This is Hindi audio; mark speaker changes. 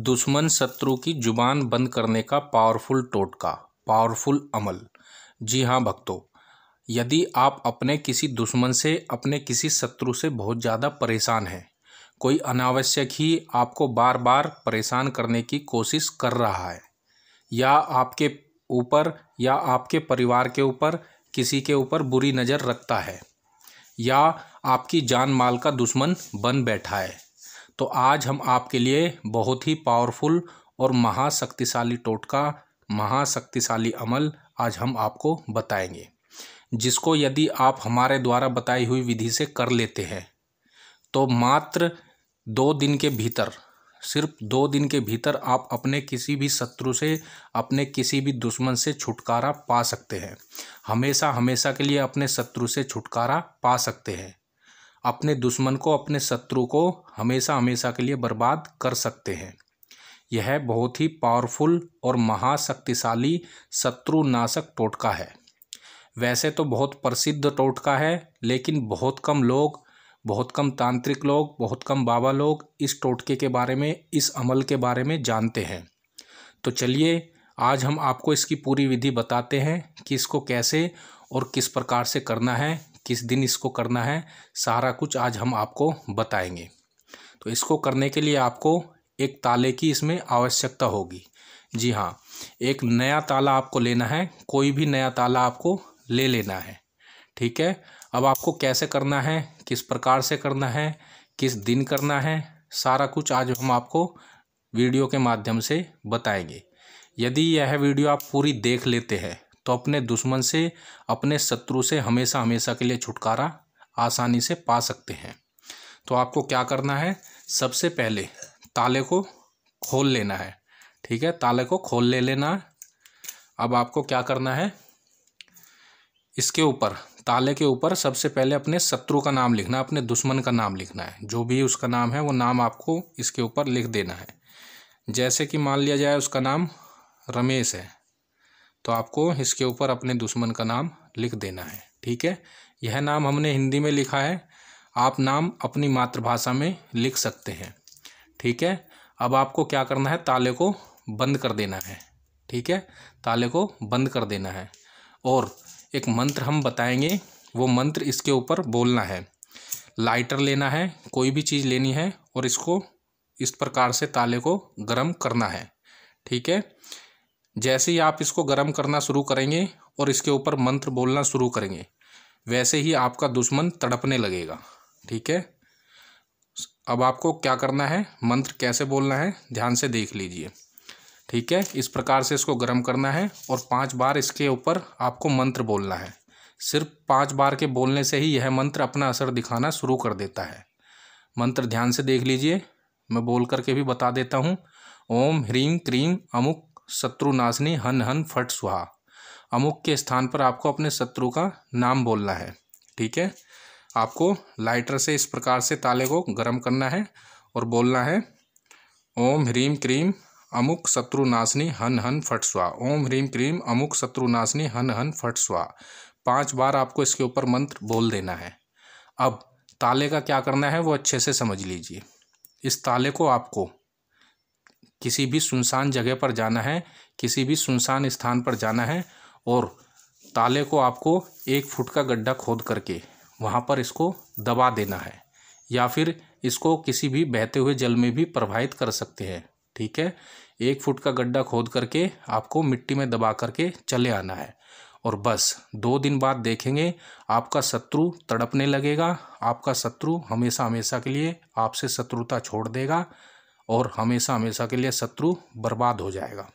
Speaker 1: दुश्मन शत्रु की जुबान बंद करने का पावरफुल टोटका पावरफुल अमल जी हाँ भक्तों यदि आप अपने किसी दुश्मन से अपने किसी शत्रु से बहुत ज़्यादा परेशान हैं कोई अनावश्यक ही आपको बार बार परेशान करने की कोशिश कर रहा है या आपके ऊपर या आपके परिवार के ऊपर किसी के ऊपर बुरी नज़र रखता है या आपकी जान माल का दुश्मन बन बैठा है तो आज हम आपके लिए बहुत ही पावरफुल और महाशक्तिशाली टोटका महाशक्तिशाली अमल आज हम आपको बताएंगे जिसको यदि आप हमारे द्वारा बताई हुई विधि से कर लेते हैं तो मात्र दो दिन के भीतर सिर्फ दो दिन के भीतर आप अपने किसी भी शत्रु से अपने किसी भी दुश्मन से छुटकारा पा सकते हैं हमेशा हमेशा के लिए अपने शत्रु से छुटकारा पा सकते हैं अपने दुश्मन को अपने शत्रु को हमेशा हमेशा के लिए बर्बाद कर सकते हैं यह बहुत ही पावरफुल और महाशक्तिशाली शत्रु नाशक टोटका है वैसे तो बहुत प्रसिद्ध टोटका है लेकिन बहुत कम लोग बहुत कम तांत्रिक लोग बहुत कम बाबा लोग इस टोटके के बारे में इस अमल के बारे में जानते हैं तो चलिए आज हम आपको इसकी पूरी विधि बताते हैं कि इसको कैसे और किस प्रकार से करना है किस दिन इसको करना है सारा कुछ आज हम आपको बताएंगे तो इसको करने के लिए आपको एक ताले की इसमें आवश्यकता होगी जी हाँ एक नया ताला आपको लेना है कोई भी नया ताला आपको ले लेना है ठीक है अब आपको कैसे करना है किस प्रकार से करना है किस दिन करना है सारा कुछ आज हम आपको वीडियो के माध्यम से बताएंगे यदि यह वीडियो आप पूरी देख लेते हैं तो अपने दुश्मन से अपने शत्रु से हमेशा हमेशा के लिए छुटकारा आसानी से पा सकते हैं तो आपको क्या करना है सबसे पहले ताले को खोल लेना है ठीक है ताले को खोल ले लेना अब आपको क्या करना है इसके ऊपर ताले के ऊपर सबसे पहले अपने शत्रु का नाम लिखना अपने दुश्मन का नाम लिखना है जो भी उसका नाम है वो नाम आपको इसके ऊपर लिख देना है जैसे कि मान लिया जाए उसका नाम रमेश है तो आपको इसके ऊपर अपने दुश्मन का नाम लिख देना है ठीक है यह नाम हमने हिंदी में लिखा है आप नाम अपनी मातृभाषा में लिख सकते हैं ठीक है अब आपको क्या करना है ताले को बंद कर देना है ठीक है ताले को बंद कर देना है और एक मंत्र हम बताएंगे वो मंत्र इसके ऊपर बोलना है लाइटर लेना है कोई भी चीज़ लेनी है और इसको इस प्रकार से ताले को गर्म करना है ठीक है जैसे ही आप इसको गर्म करना शुरू करेंगे और इसके ऊपर मंत्र बोलना शुरू करेंगे वैसे ही आपका दुश्मन तड़पने लगेगा ठीक है अब आपको क्या करना है मंत्र कैसे बोलना है ध्यान से देख लीजिए ठीक है इस प्रकार से इसको गर्म करना है और पांच बार इसके ऊपर आपको मंत्र बोलना है सिर्फ पांच बार के बोलने से ही यह मंत्र अपना असर दिखाना शुरू कर देता है मंत्र ध्यान से देख लीजिए मैं बोल करके भी बता देता हूँ ओम ह्रीम क्रीम अमुक शत्रुनाशनी हन हन फट सुहा अमुक के स्थान पर आपको अपने शत्रु का नाम बोलना है ठीक है आपको लाइटर से इस प्रकार से ताले को गर्म करना है और बोलना है ओम ह्रीम क्रीम अमुक शत्रुनाशनी हन हन फट स्वा ओम ह्रीम क्रीम अमुक शत्रुनाशनी हन हन फट स्वा पाँच बार आपको इसके ऊपर मंत्र बोल देना है अब ताले का क्या करना है वो अच्छे से समझ लीजिए इस ताले को आपको किसी भी सुनसान जगह पर जाना है किसी भी सुनसान स्थान पर जाना है और ताले को आपको एक फुट का गड्ढा खोद करके वहाँ पर इसको दबा देना है या फिर इसको किसी भी बहते हुए जल में भी प्रभावित कर सकते हैं ठीक है एक फुट का गड्ढा खोद करके आपको मिट्टी में दबा करके चले आना है और बस दो दिन बाद देखेंगे आपका शत्रु तड़पने लगेगा आपका शत्रु हमेशा हमेशा के लिए आपसे शत्रुता छोड़ देगा और हमेशा हमेशा के लिए शत्रु बर्बाद हो जाएगा